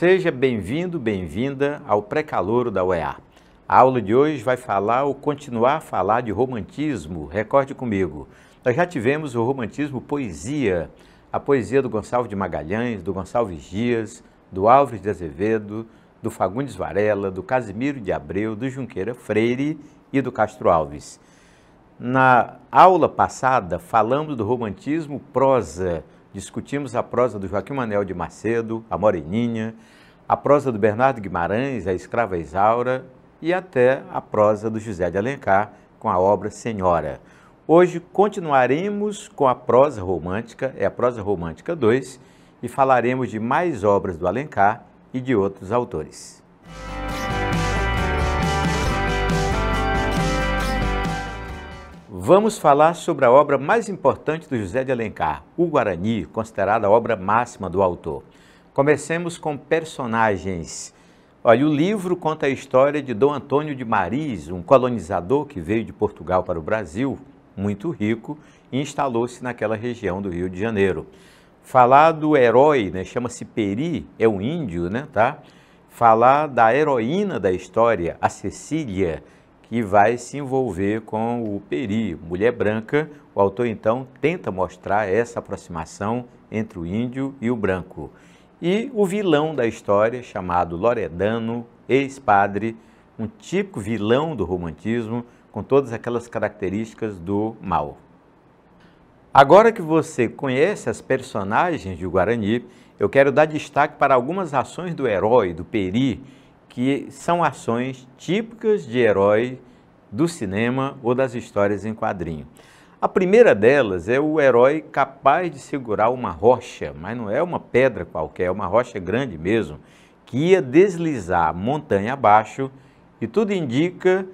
Seja bem-vindo, bem-vinda ao pré-calouro da UEA. A aula de hoje vai falar ou continuar a falar de romantismo. Recorde comigo. Nós já tivemos o romantismo poesia, a poesia do Gonçalves de Magalhães, do Gonçalves Dias, do Álvares de Azevedo, do Fagundes Varela, do Casimiro de Abreu, do Junqueira Freire e do Castro Alves. Na aula passada, falamos do romantismo prosa, Discutimos a prosa do Joaquim Manuel de Macedo, a Moreninha, a prosa do Bernardo Guimarães, a Escrava Isaura e até a prosa do José de Alencar com a obra Senhora. Hoje continuaremos com a prosa romântica, é a prosa romântica 2, e falaremos de mais obras do Alencar e de outros autores. Vamos falar sobre a obra mais importante do José de Alencar, O Guarani, considerada a obra máxima do autor. Comecemos com personagens. Olha, o livro conta a história de Dom Antônio de Maris, um colonizador que veio de Portugal para o Brasil, muito rico, e instalou-se naquela região do Rio de Janeiro. Falar do herói, né, chama-se Peri, é um índio, né, tá? Falar da heroína da história, a Cecília, que vai se envolver com o Peri, mulher branca. O autor então tenta mostrar essa aproximação entre o índio e o branco. E o vilão da história, chamado Loredano, ex-padre, um típico vilão do romantismo, com todas aquelas características do mal. Agora que você conhece as personagens de Guarani, eu quero dar destaque para algumas ações do herói, do peri, que são ações típicas de herói do cinema ou das histórias em quadrinho. A primeira delas é o herói capaz de segurar uma rocha, mas não é uma pedra qualquer, é uma rocha grande mesmo, que ia deslizar montanha abaixo e tudo indica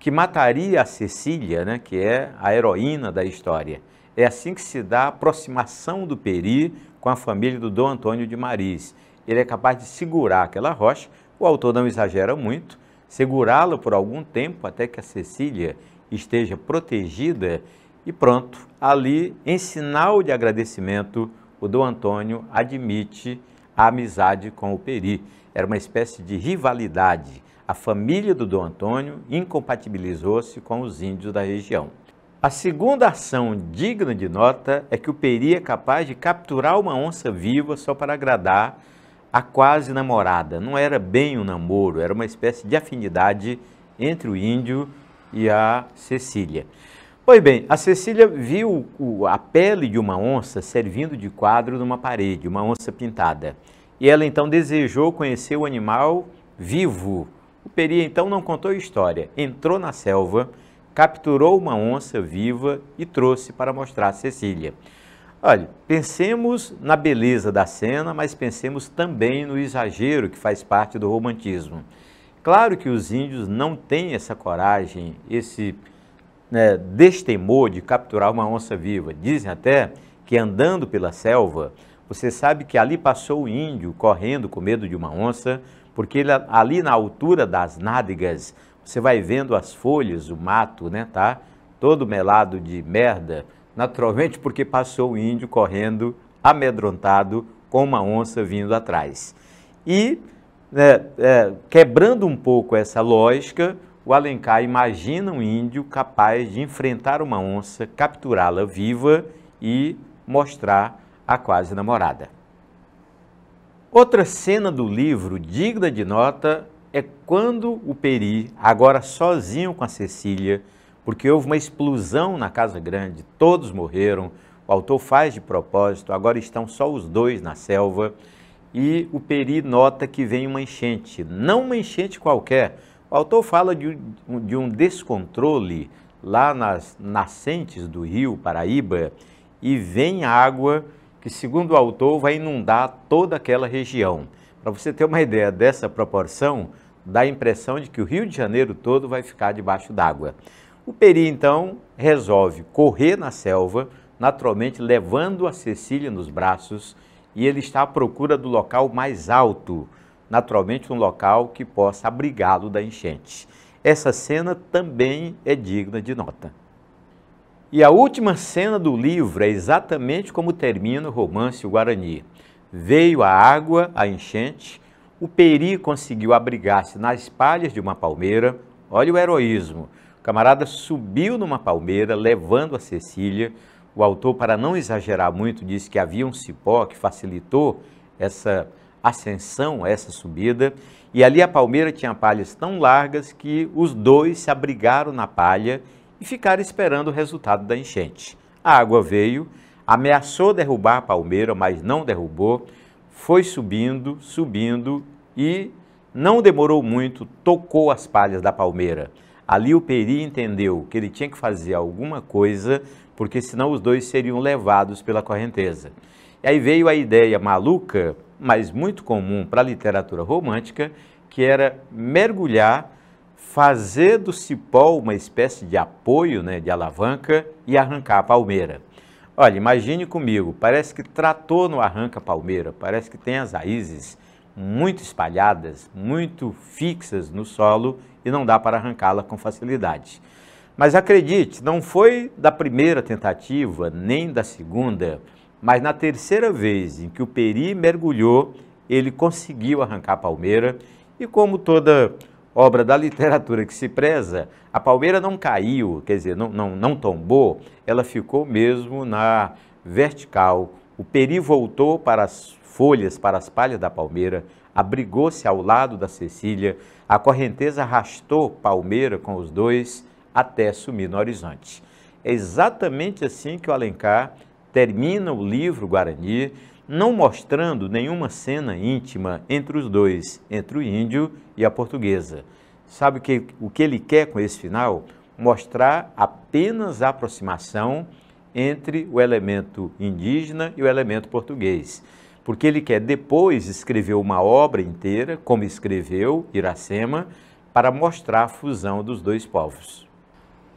que mataria a Cecília, né, que é a heroína da história. É assim que se dá a aproximação do Peri com a família do Dom Antônio de Maris. Ele é capaz de segurar aquela rocha, o autor não exagera muito, segurá-la por algum tempo até que a Cecília esteja protegida e pronto. Ali, em sinal de agradecimento, o Dom Antônio admite a amizade com o Peri. Era uma espécie de rivalidade. A família do Dom Antônio incompatibilizou-se com os índios da região. A segunda ação digna de nota é que o Peri é capaz de capturar uma onça viva só para agradar a quase namorada. Não era bem um namoro, era uma espécie de afinidade entre o índio e a Cecília. Pois bem, a Cecília viu a pele de uma onça servindo de quadro numa parede, uma onça pintada. E ela então desejou conhecer o animal vivo. O Peri então não contou a história. Entrou na selva, capturou uma onça viva e trouxe para mostrar a Cecília. Olha, pensemos na beleza da cena, mas pensemos também no exagero que faz parte do romantismo. Claro que os índios não têm essa coragem, esse né, destemor de capturar uma onça viva. Dizem até que andando pela selva, você sabe que ali passou o índio correndo com medo de uma onça, porque ele, ali na altura das nádegas, você vai vendo as folhas, o mato, né, tá? Todo melado de merda naturalmente porque passou o índio correndo amedrontado com uma onça vindo atrás. E, é, é, quebrando um pouco essa lógica, o Alencar imagina um índio capaz de enfrentar uma onça, capturá-la viva e mostrar a quase namorada. Outra cena do livro digna de nota é quando o Peri, agora sozinho com a Cecília, porque houve uma explosão na Casa Grande, todos morreram, o autor faz de propósito, agora estão só os dois na selva e o Peri nota que vem uma enchente, não uma enchente qualquer. O autor fala de, de um descontrole lá nas nascentes do rio Paraíba e vem água que, segundo o autor, vai inundar toda aquela região. Para você ter uma ideia dessa proporção, dá a impressão de que o Rio de Janeiro todo vai ficar debaixo d'água. O Peri, então, resolve correr na selva, naturalmente levando a Cecília nos braços, e ele está à procura do local mais alto, naturalmente um local que possa abrigá-lo da enchente. Essa cena também é digna de nota. E a última cena do livro é exatamente como termina o romance Guarani. Veio a água, a enchente, o Peri conseguiu abrigar-se nas palhas de uma palmeira. Olha o heroísmo camarada subiu numa palmeira, levando a Cecília. O autor, para não exagerar muito, disse que havia um cipó que facilitou essa ascensão, essa subida. E ali a palmeira tinha palhas tão largas que os dois se abrigaram na palha e ficaram esperando o resultado da enchente. A água veio, ameaçou derrubar a palmeira, mas não derrubou. Foi subindo, subindo e não demorou muito, tocou as palhas da palmeira. Ali o Peri entendeu que ele tinha que fazer alguma coisa, porque senão os dois seriam levados pela correnteza. E aí veio a ideia maluca, mas muito comum para a literatura romântica, que era mergulhar, fazer do cipó uma espécie de apoio, né, de alavanca, e arrancar a palmeira. Olha, imagine comigo, parece que tratou no arranca palmeira, parece que tem as raízes muito espalhadas, muito fixas no solo e não dá para arrancá-la com facilidade. Mas acredite, não foi da primeira tentativa nem da segunda, mas na terceira vez em que o Peri mergulhou, ele conseguiu arrancar a palmeira e, como toda obra da literatura que se preza, a palmeira não caiu, quer dizer, não, não, não tombou, ela ficou mesmo na vertical. O Peri voltou para as folhas, para as palhas da palmeira, abrigou-se ao lado da Cecília a correnteza arrastou Palmeira com os dois até sumir no horizonte. É exatamente assim que o Alencar termina o livro Guarani, não mostrando nenhuma cena íntima entre os dois, entre o índio e a portuguesa. Sabe o que, o que ele quer com esse final? Mostrar apenas a aproximação entre o elemento indígena e o elemento português porque ele quer depois escrever uma obra inteira, como escreveu Iracema, para mostrar a fusão dos dois povos.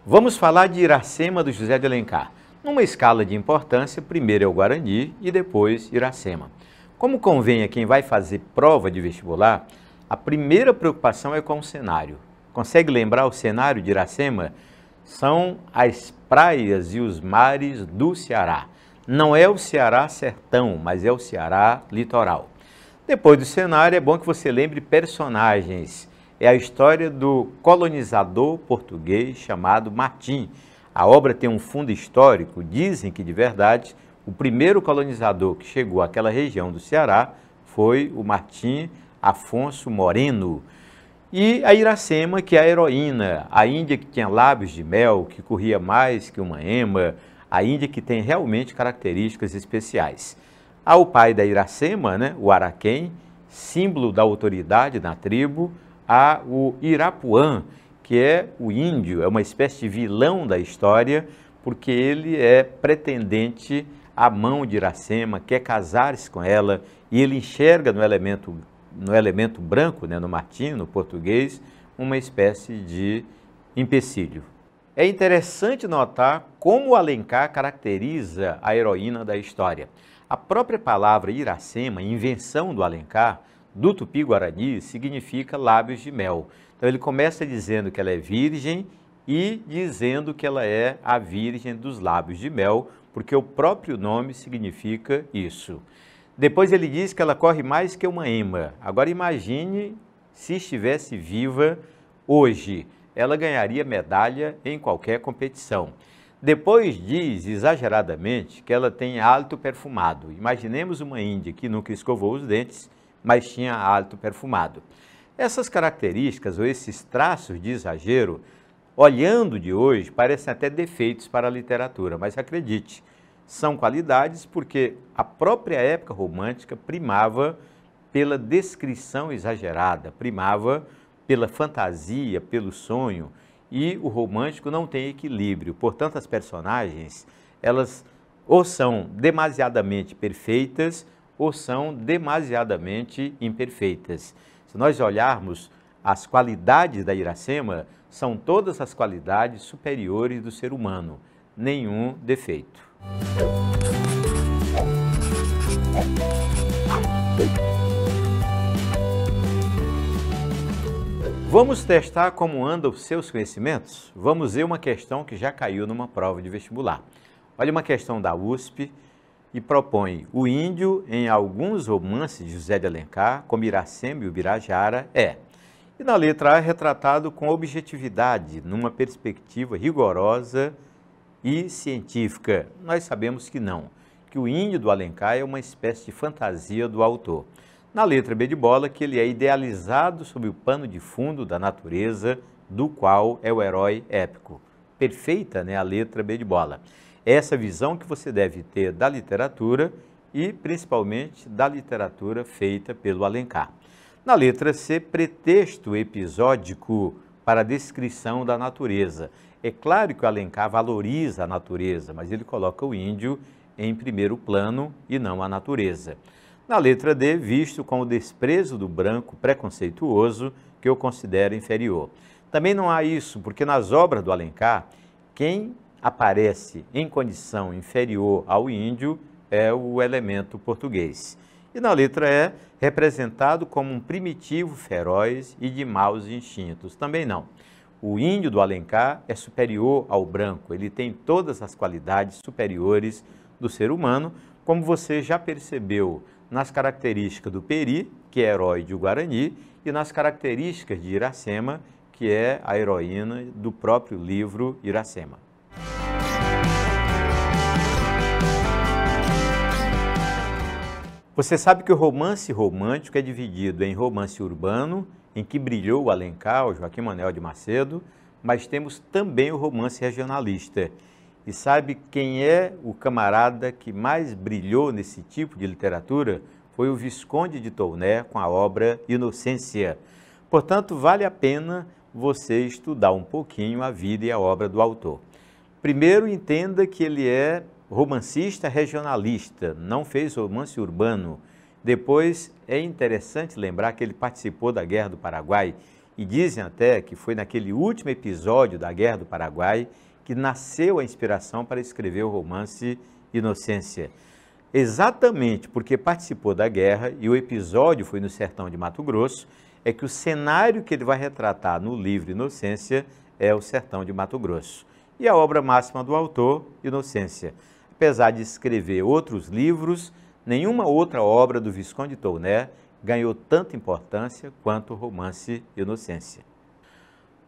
Vamos falar de Iracema do José de Alencar. Numa escala de importância, primeiro é o Guarani e depois Iracema. Como convém a quem vai fazer prova de vestibular, a primeira preocupação é com o cenário. Consegue lembrar o cenário de Iracema? São as praias e os mares do Ceará. Não é o Ceará sertão, mas é o Ceará litoral. Depois do cenário, é bom que você lembre personagens. É a história do colonizador português chamado Martim. A obra tem um fundo histórico. Dizem que, de verdade, o primeiro colonizador que chegou àquela região do Ceará foi o Martim Afonso Moreno. E a Iracema, que é a heroína, a Índia que tinha lábios de mel, que corria mais que uma ema, a Índia que tem realmente características especiais. Há o pai da Iracema, né, o Araquém, símbolo da autoridade na tribo, há o Irapuã, que é o índio, é uma espécie de vilão da história, porque ele é pretendente à mão de Iracema, quer casar-se com ela, e ele enxerga no elemento, no elemento branco, né, no martim, no português, uma espécie de empecilho. É interessante notar como Alencar caracteriza a heroína da história. A própria palavra Iracema, invenção do Alencar, do tupi-guarani, significa lábios de mel. Então ele começa dizendo que ela é virgem e dizendo que ela é a virgem dos lábios de mel, porque o próprio nome significa isso. Depois ele diz que ela corre mais que uma ema. Agora imagine se estivesse viva hoje ela ganharia medalha em qualquer competição. Depois diz exageradamente que ela tem hálito perfumado. Imaginemos uma índia que nunca escovou os dentes, mas tinha hálito perfumado. Essas características ou esses traços de exagero, olhando de hoje, parecem até defeitos para a literatura, mas acredite, são qualidades porque a própria época romântica primava pela descrição exagerada, primava pela fantasia, pelo sonho, e o romântico não tem equilíbrio. Portanto, as personagens, elas ou são demasiadamente perfeitas ou são demasiadamente imperfeitas. Se nós olharmos as qualidades da Iracema, são todas as qualidades superiores do ser humano, nenhum defeito. Vamos testar como andam os seus conhecimentos? Vamos ver uma questão que já caiu numa prova de vestibular. Olha uma questão da USP e propõe o índio em alguns romances de José de Alencar, como Iracema e Ubirajara, é. E na letra A é retratado com objetividade, numa perspectiva rigorosa e científica. Nós sabemos que não, que o índio do Alencar é uma espécie de fantasia do autor. Na letra B de bola, que ele é idealizado sob o pano de fundo da natureza, do qual é o herói épico. Perfeita, né? A letra B de bola. É essa visão que você deve ter da literatura e principalmente da literatura feita pelo Alencar. Na letra C, pretexto episódico para a descrição da natureza. É claro que o Alencar valoriza a natureza, mas ele coloca o índio em primeiro plano e não a natureza. Na letra D, visto com o desprezo do branco preconceituoso que eu considero inferior. Também não há isso, porque nas obras do Alencar, quem aparece em condição inferior ao índio é o elemento português. E na letra E, representado como um primitivo feroz e de maus instintos. Também não. O índio do Alencar é superior ao branco, ele tem todas as qualidades superiores do ser humano, como você já percebeu nas características do Peri, que é herói de Guarani, e nas características de Iracema, que é a heroína do próprio livro Iracema. Você sabe que o romance romântico é dividido em romance urbano, em que brilhou o Alencar, o Joaquim Manuel de Macedo, mas temos também o romance regionalista, e sabe quem é o camarada que mais brilhou nesse tipo de literatura? Foi o Visconde de Tourné com a obra Inocência. Portanto, vale a pena você estudar um pouquinho a vida e a obra do autor. Primeiro, entenda que ele é romancista regionalista, não fez romance urbano. Depois, é interessante lembrar que ele participou da Guerra do Paraguai e dizem até que foi naquele último episódio da Guerra do Paraguai que nasceu a inspiração para escrever o romance Inocência. Exatamente porque participou da guerra e o episódio foi no sertão de Mato Grosso, é que o cenário que ele vai retratar no livro Inocência é o sertão de Mato Grosso. E a obra máxima do autor, Inocência. Apesar de escrever outros livros, nenhuma outra obra do Visconde Touné ganhou tanta importância quanto o romance Inocência.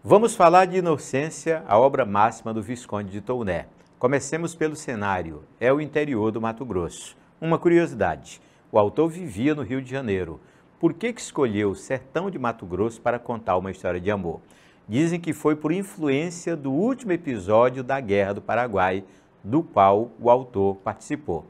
Vamos falar de Inocência, a obra máxima do Visconde de Touné. Comecemos pelo cenário, é o interior do Mato Grosso. Uma curiosidade, o autor vivia no Rio de Janeiro. Por que, que escolheu o sertão de Mato Grosso para contar uma história de amor? Dizem que foi por influência do último episódio da Guerra do Paraguai, do qual o autor participou.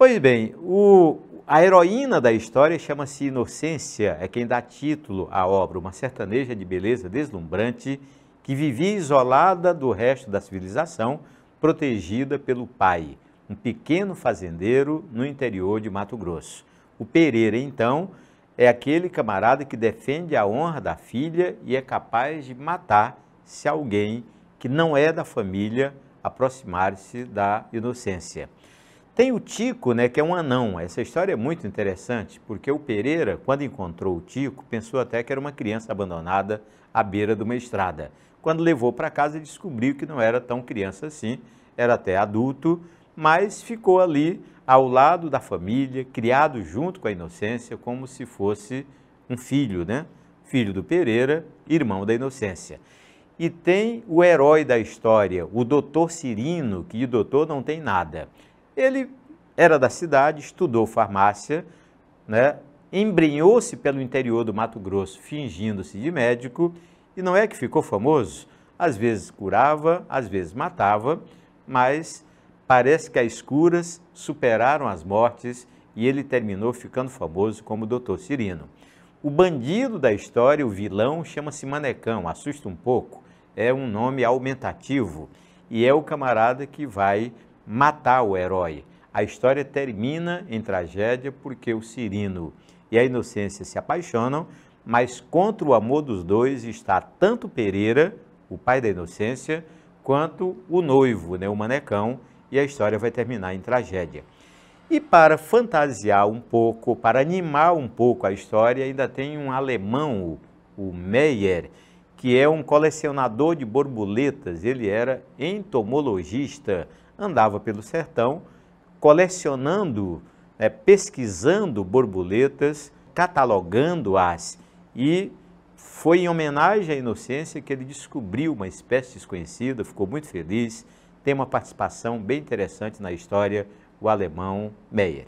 Pois bem, o, a heroína da história chama-se Inocência, é quem dá título à obra, uma sertaneja de beleza deslumbrante que vivia isolada do resto da civilização, protegida pelo pai, um pequeno fazendeiro no interior de Mato Grosso. O Pereira, então, é aquele camarada que defende a honra da filha e é capaz de matar se alguém que não é da família aproximar-se da inocência. Tem o Tico, né, que é um anão. Essa história é muito interessante, porque o Pereira, quando encontrou o Tico, pensou até que era uma criança abandonada à beira de uma estrada. Quando levou para casa, descobriu que não era tão criança assim, era até adulto, mas ficou ali ao lado da família, criado junto com a inocência, como se fosse um filho, né? Filho do Pereira, irmão da inocência. E tem o herói da história, o doutor Cirino, que de doutor não tem nada. Ele era da cidade, estudou farmácia, né? embrinhou se pelo interior do Mato Grosso, fingindo-se de médico, e não é que ficou famoso? Às vezes curava, às vezes matava, mas parece que as curas superaram as mortes e ele terminou ficando famoso como Dr. Cirino. O bandido da história, o vilão, chama-se Manecão, assusta um pouco, é um nome aumentativo e é o camarada que vai matar o herói. A história termina em tragédia porque o Cirino e a Inocência se apaixonam, mas contra o amor dos dois está tanto Pereira, o pai da Inocência, quanto o noivo, né, o manecão, e a história vai terminar em tragédia. E para fantasiar um pouco, para animar um pouco a história, ainda tem um alemão, o Meyer, que é um colecionador de borboletas. Ele era entomologista, andava pelo sertão colecionando, né, pesquisando borboletas, catalogando-as e foi em homenagem à inocência que ele descobriu uma espécie desconhecida, ficou muito feliz, tem uma participação bem interessante na história, o alemão Meyer.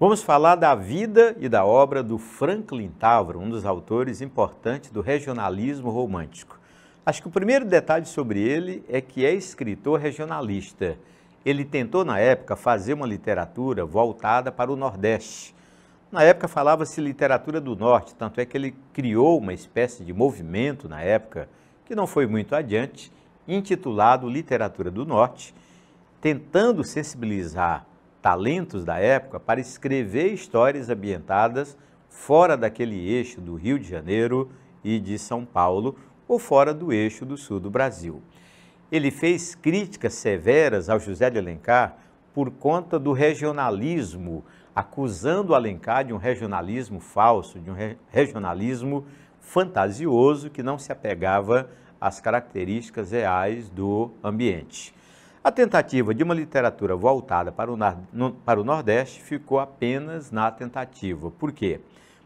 Vamos falar da vida e da obra do Franklin Távora, um dos autores importantes do regionalismo romântico. Acho que o primeiro detalhe sobre ele é que é escritor regionalista. Ele tentou, na época, fazer uma literatura voltada para o Nordeste. Na época falava-se literatura do Norte, tanto é que ele criou uma espécie de movimento na época, que não foi muito adiante, intitulado Literatura do Norte, tentando sensibilizar talentos da época para escrever histórias ambientadas fora daquele eixo do Rio de Janeiro e de São Paulo ou fora do eixo do sul do Brasil. Ele fez críticas severas ao José de Alencar por conta do regionalismo, acusando Alencar de um regionalismo falso, de um re regionalismo fantasioso que não se apegava às características reais do ambiente. A tentativa de uma literatura voltada para o, no, para o Nordeste ficou apenas na tentativa. Por quê?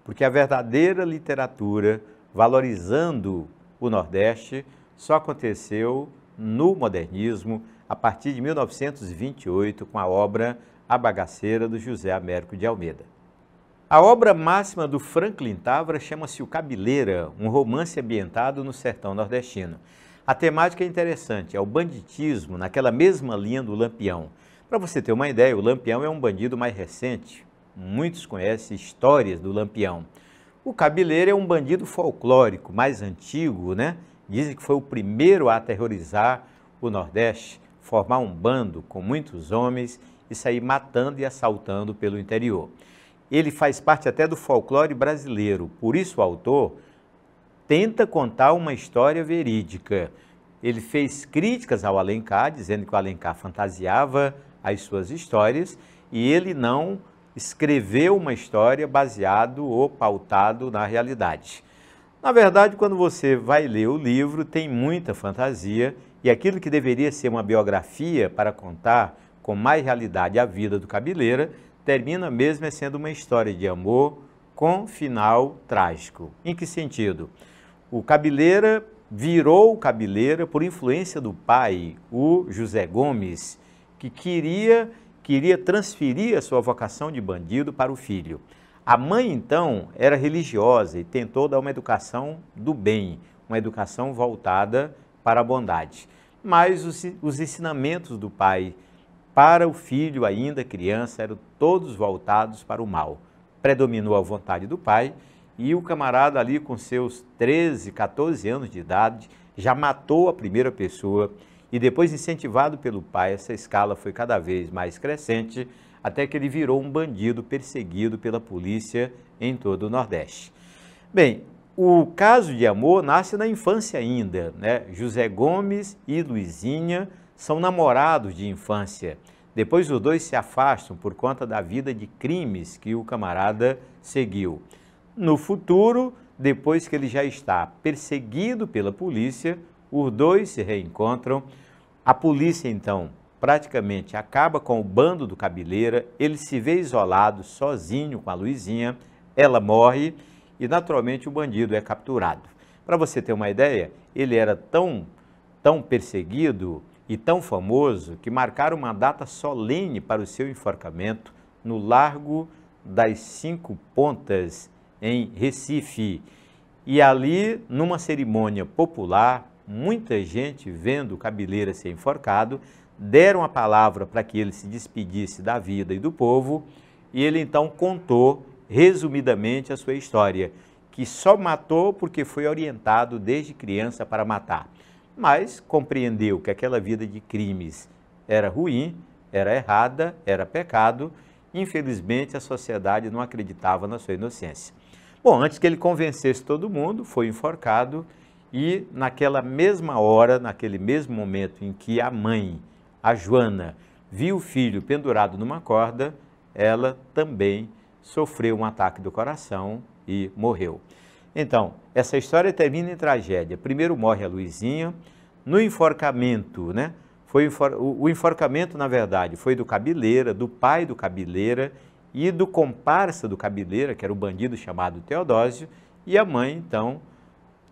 Porque a verdadeira literatura valorizando o Nordeste só aconteceu no modernismo a partir de 1928 com a obra A Bagaceira do José Américo de Almeida. A obra máxima do Franklin Távora chama-se O Cabileira, um romance ambientado no sertão nordestino. A temática é interessante, é o banditismo naquela mesma linha do Lampião. Para você ter uma ideia, o Lampião é um bandido mais recente. Muitos conhecem histórias do Lampião. O Cabileiro é um bandido folclórico, mais antigo, né? Dizem que foi o primeiro a aterrorizar o Nordeste, formar um bando com muitos homens e sair matando e assaltando pelo interior. Ele faz parte até do folclore brasileiro, por isso o autor tenta contar uma história verídica. Ele fez críticas ao Alencar, dizendo que o Alencar fantasiava as suas histórias e ele não escreveu uma história baseado ou pautado na realidade. Na verdade, quando você vai ler o livro, tem muita fantasia e aquilo que deveria ser uma biografia para contar com mais realidade a vida do Cabeleira, termina mesmo sendo uma história de amor com final trágico. Em que sentido? O cabileira virou cabileira por influência do pai, o José Gomes, que queria, queria transferir a sua vocação de bandido para o filho. A mãe, então, era religiosa e tentou dar uma educação do bem, uma educação voltada para a bondade. Mas os, os ensinamentos do pai para o filho, ainda criança, eram todos voltados para o mal. Predominou a vontade do pai e o camarada ali com seus 13, 14 anos de idade já matou a primeira pessoa e depois incentivado pelo pai, essa escala foi cada vez mais crescente até que ele virou um bandido perseguido pela polícia em todo o Nordeste. Bem, o caso de amor nasce na infância ainda, né? José Gomes e Luizinha são namorados de infância. Depois os dois se afastam por conta da vida de crimes que o camarada seguiu. No futuro, depois que ele já está perseguido pela polícia, os dois se reencontram. A polícia, então, praticamente acaba com o bando do Cabeleira, ele se vê isolado, sozinho com a Luizinha, ela morre e, naturalmente, o bandido é capturado. Para você ter uma ideia, ele era tão, tão perseguido e tão famoso que marcaram uma data solene para o seu enforcamento no Largo das Cinco Pontas, em Recife. E ali, numa cerimônia popular, muita gente vendo o Cabeleira ser enforcado, deram a palavra para que ele se despedisse da vida e do povo, e ele então contou resumidamente a sua história, que só matou porque foi orientado desde criança para matar, mas compreendeu que aquela vida de crimes era ruim, era errada, era pecado, infelizmente a sociedade não acreditava na sua inocência. Bom, antes que ele convencesse todo mundo, foi enforcado e naquela mesma hora, naquele mesmo momento em que a mãe, a Joana, viu o filho pendurado numa corda, ela também sofreu um ataque do coração e morreu. Então, essa história termina em tragédia. Primeiro morre a Luizinha, no enforcamento, né? Foi o, enforcamento, na verdade, foi do Cabileira, do pai do Cabileira, e do comparsa do Cabileira, que era o bandido chamado Teodósio, e a mãe, então,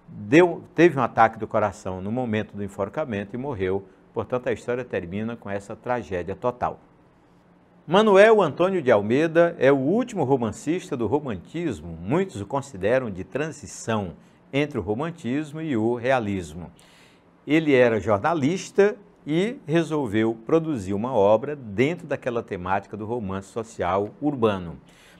deu, teve um ataque do coração no momento do enforcamento e morreu. Portanto, a história termina com essa tragédia total. Manuel Antônio de Almeida é o último romancista do romantismo. Muitos o consideram de transição entre o romantismo e o realismo. Ele era jornalista e resolveu produzir uma obra dentro daquela temática do romance social urbano.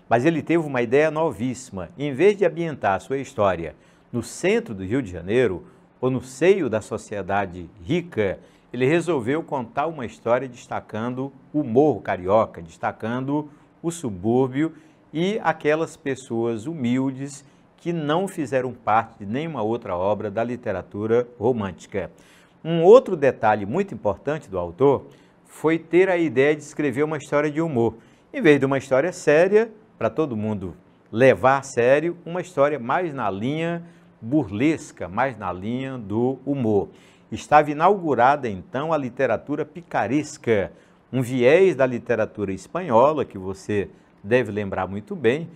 Mas ele teve uma ideia novíssima. Em vez de ambientar a sua história no centro do Rio de Janeiro ou no seio da sociedade rica, ele resolveu contar uma história destacando o morro carioca, destacando o subúrbio e aquelas pessoas humildes que não fizeram parte de nenhuma outra obra da literatura romântica. Um outro detalhe muito importante do autor foi ter a ideia de escrever uma história de humor, em vez de uma história séria, para todo mundo levar a sério, uma história mais na linha burlesca, mais na linha do humor. Estava inaugurada então a literatura picaresca, um viés da literatura espanhola que você deve lembrar muito bem,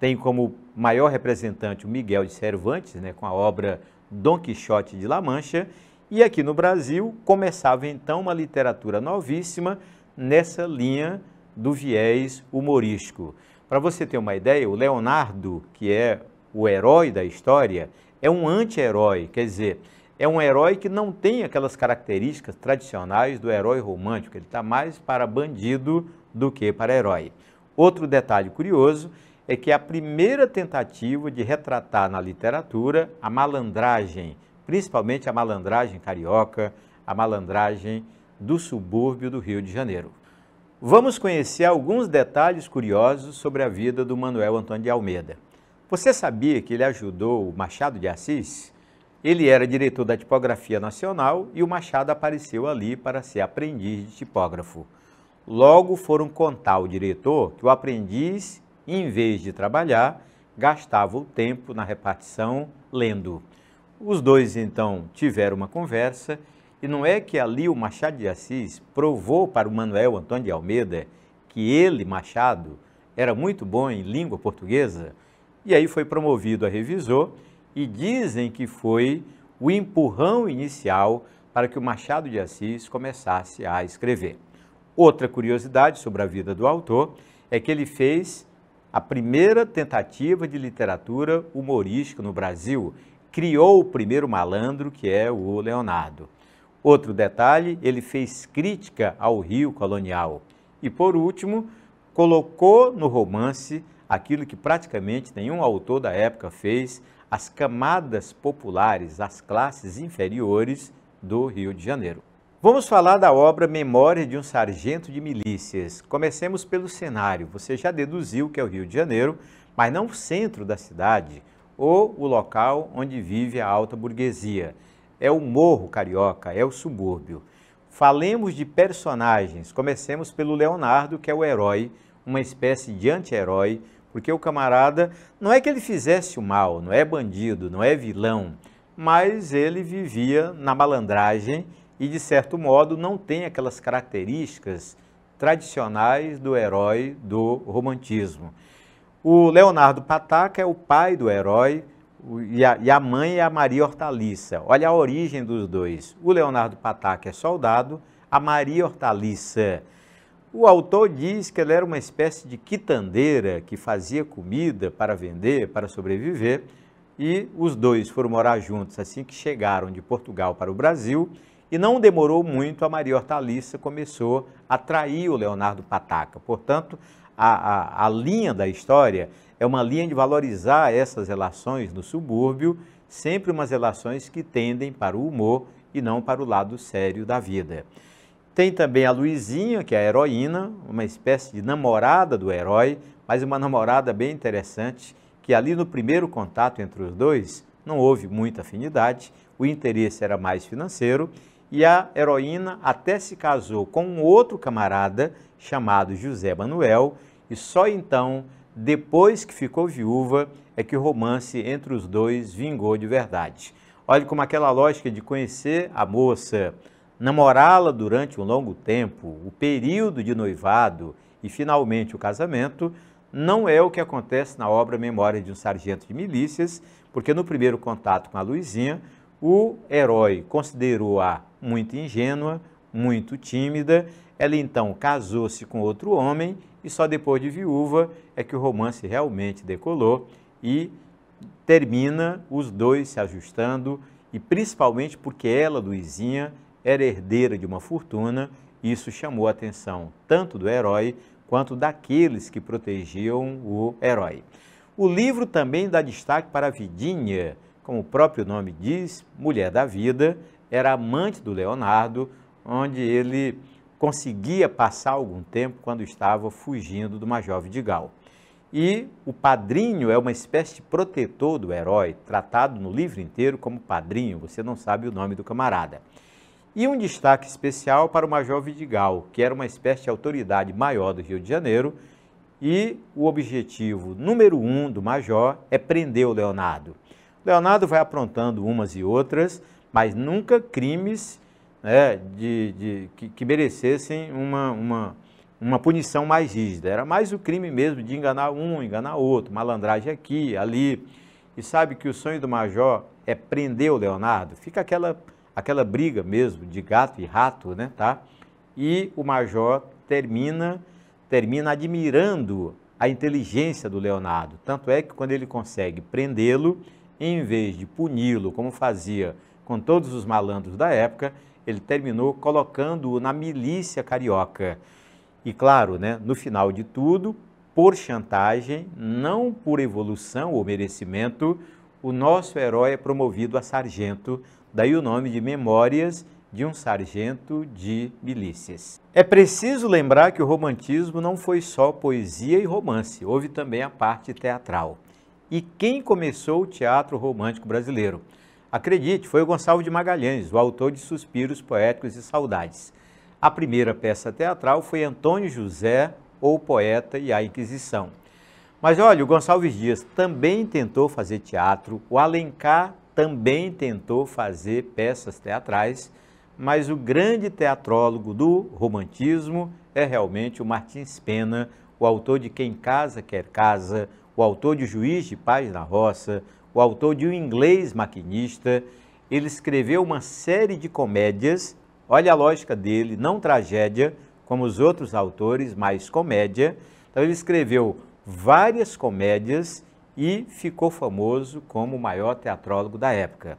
tem como maior representante o Miguel de Cervantes, né, com a obra Dom Quixote de La Mancha, e aqui no Brasil começava então uma literatura novíssima nessa linha do viés humorístico. Para você ter uma ideia, o Leonardo, que é o herói da história, é um anti-herói, quer dizer, é um herói que não tem aquelas características tradicionais do herói romântico, ele está mais para bandido do que para herói. Outro detalhe curioso é que a primeira tentativa de retratar na literatura a malandragem principalmente a malandragem carioca, a malandragem do subúrbio do Rio de Janeiro. Vamos conhecer alguns detalhes curiosos sobre a vida do Manuel Antônio de Almeida. Você sabia que ele ajudou o Machado de Assis? Ele era diretor da Tipografia Nacional e o Machado apareceu ali para ser aprendiz de tipógrafo. Logo foram contar ao diretor que o aprendiz, em vez de trabalhar, gastava o tempo na repartição lendo. Os dois então tiveram uma conversa, e não é que ali o Machado de Assis provou para o Manuel Antônio de Almeida que ele, Machado, era muito bom em língua portuguesa, e aí foi promovido a revisor, e dizem que foi o empurrão inicial para que o Machado de Assis começasse a escrever. Outra curiosidade sobre a vida do autor é que ele fez a primeira tentativa de literatura humorística no Brasil criou o primeiro malandro, que é o Leonardo. Outro detalhe, ele fez crítica ao Rio colonial. E por último, colocou no romance aquilo que praticamente nenhum autor da época fez, as camadas populares, as classes inferiores do Rio de Janeiro. Vamos falar da obra Memórias de um Sargento de Milícias. Comecemos pelo cenário. Você já deduziu que é o Rio de Janeiro, mas não o centro da cidade, ou o local onde vive a alta burguesia. É o morro carioca, é o subúrbio. Falemos de personagens. Comecemos pelo Leonardo, que é o herói, uma espécie de anti-herói, porque o camarada não é que ele fizesse o mal, não é bandido, não é vilão, mas ele vivia na malandragem e, de certo modo, não tem aquelas características tradicionais do herói do romantismo. O Leonardo Pataca é o pai do herói e a, e a mãe é a Maria Hortaliça. Olha a origem dos dois. O Leonardo Pataca é soldado, a Maria Hortaliça. O autor diz que ela era uma espécie de quitandeira que fazia comida para vender, para sobreviver, e os dois foram morar juntos assim que chegaram de Portugal para o Brasil. E não demorou muito, a Maria Hortaliça começou a trair o Leonardo Pataca. Portanto, a, a, a linha da história é uma linha de valorizar essas relações no subúrbio, sempre umas relações que tendem para o humor e não para o lado sério da vida. Tem também a Luizinha, que é a heroína, uma espécie de namorada do herói, mas uma namorada bem interessante, que ali no primeiro contato entre os dois não houve muita afinidade, o interesse era mais financeiro e a heroína até se casou com um outro camarada chamado José Manuel, e só então, depois que ficou viúva, é que o romance entre os dois vingou de verdade. Olhe como aquela lógica de conhecer a moça, namorá-la durante um longo tempo, o período de noivado e finalmente o casamento, não é o que acontece na obra Memória de um Sargento de Milícias, porque no primeiro contato com a Luizinha, o herói considerou-a muito ingênua, muito tímida. Ela então casou-se com outro homem e só depois de viúva é que o romance realmente decolou e termina os dois se ajustando e principalmente porque ela, Luizinha, era herdeira de uma fortuna, isso chamou a atenção tanto do herói quanto daqueles que protegiam o herói. O livro também dá destaque para a vidinha como o próprio nome diz, mulher da vida, era amante do Leonardo, onde ele conseguia passar algum tempo quando estava fugindo do Major Vidigal. E o padrinho é uma espécie de protetor do herói, tratado no livro inteiro como padrinho, você não sabe o nome do camarada. E um destaque especial para o Major Vidigal, que era uma espécie de autoridade maior do Rio de Janeiro, e o objetivo número um do Major é prender o Leonardo. Leonardo vai aprontando umas e outras, mas nunca crimes né, de, de que, que, merecessem uma, uma, uma punição mais rígida. Era mais o crime mesmo de enganar um, enganar outro, malandragem aqui, ali. E sabe que o sonho do major é prender o Leonardo. Fica aquela, aquela briga mesmo de gato e rato, né, tá? E o major termina termina admirando a inteligência do Leonardo. Tanto é que quando ele consegue prendê-lo, em vez de puni-lo, como fazia com todos os malandros da época, ele terminou colocando-o na milícia carioca. E claro, né, no final de tudo, por chantagem, não por evolução ou merecimento, o nosso herói é promovido a sargento, daí o nome de Memórias de um sargento de milícias. É preciso lembrar que o romantismo não foi só poesia e romance, houve também a parte teatral e quem começou o teatro romântico brasileiro. Acredite, foi o Gonçalves de Magalhães, o autor de Suspiros Poéticos e Saudades. A primeira peça teatral foi Antônio José, ou Poeta e a Inquisição. Mas olha, o Gonçalves Dias também tentou fazer teatro, o Alencar também tentou fazer peças teatrais, mas o grande teatrólogo do romantismo é realmente o Martins Pena, o autor de Quem Casa Quer Casa, o autor de Juiz de Paz na Roça, o autor de Um Inglês Maquinista. Ele escreveu uma série de comédias, olha a lógica dele, não tragédia, como os outros autores, mas comédia. Então ele escreveu várias comédias e ficou famoso como o maior teatrólogo da época.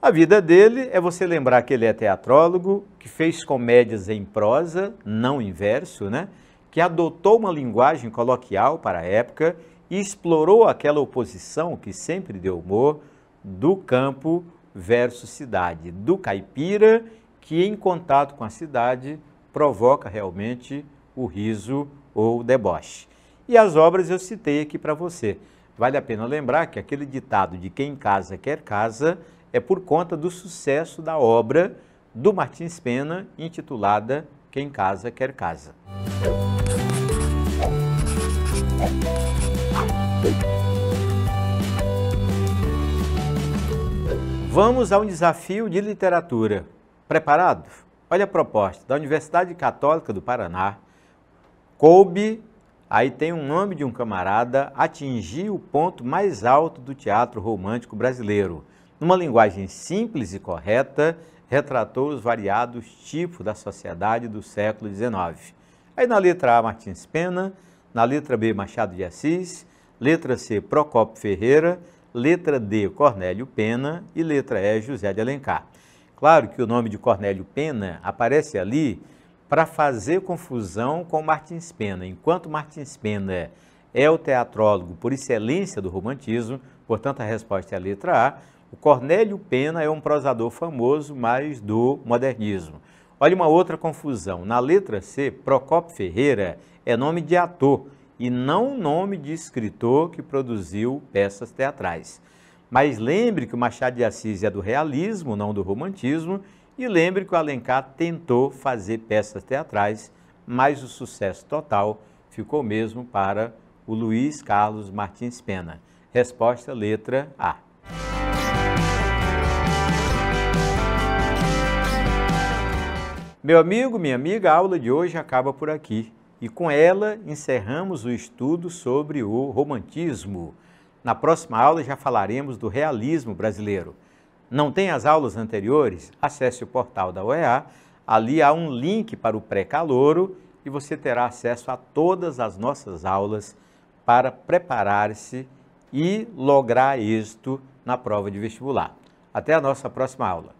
A vida dele é você lembrar que ele é teatrólogo, que fez comédias em prosa, não em verso, né? que adotou uma linguagem coloquial para a época e explorou aquela oposição que sempre deu humor do campo versus cidade, do caipira que em contato com a cidade provoca realmente o riso ou o deboche. E as obras eu citei aqui para você. Vale a pena lembrar que aquele ditado de quem casa quer casa é por conta do sucesso da obra do Martins Pena intitulada Quem Casa Quer Casa. Vamos a um desafio de literatura. Preparado? Olha a proposta da Universidade Católica do Paraná. Coube, aí tem um nome de um camarada, atingir o ponto mais alto do teatro romântico brasileiro. Numa linguagem simples e correta, retratou os variados tipos da sociedade do século XIX. Aí na letra A, Martins Pena, na letra B, Machado de Assis, letra C, Procopio Ferreira, letra D, Cornélio Pena e letra E, José de Alencar. Claro que o nome de Cornélio Pena aparece ali para fazer confusão com Martins Pena. Enquanto Martins Pena é o teatrólogo por excelência do romantismo, portanto a resposta é a letra A, o Cornélio Pena é um prosador famoso, mas do modernismo. Olha uma outra confusão. Na letra C, Procopio Ferreira é nome de ator, e não o nome de escritor que produziu peças teatrais. Mas lembre que o Machado de Assis é do realismo, não do romantismo, e lembre que o Alencar tentou fazer peças teatrais, mas o sucesso total ficou mesmo para o Luiz Carlos Martins Pena. Resposta letra A. Meu amigo, minha amiga, a aula de hoje acaba por aqui e com ela encerramos o estudo sobre o romantismo. Na próxima aula já falaremos do realismo brasileiro. Não tem as aulas anteriores? Acesse o portal da OEA. ali há um link para o pré-calouro e você terá acesso a todas as nossas aulas para preparar-se e lograr êxito na prova de vestibular. Até a nossa próxima aula.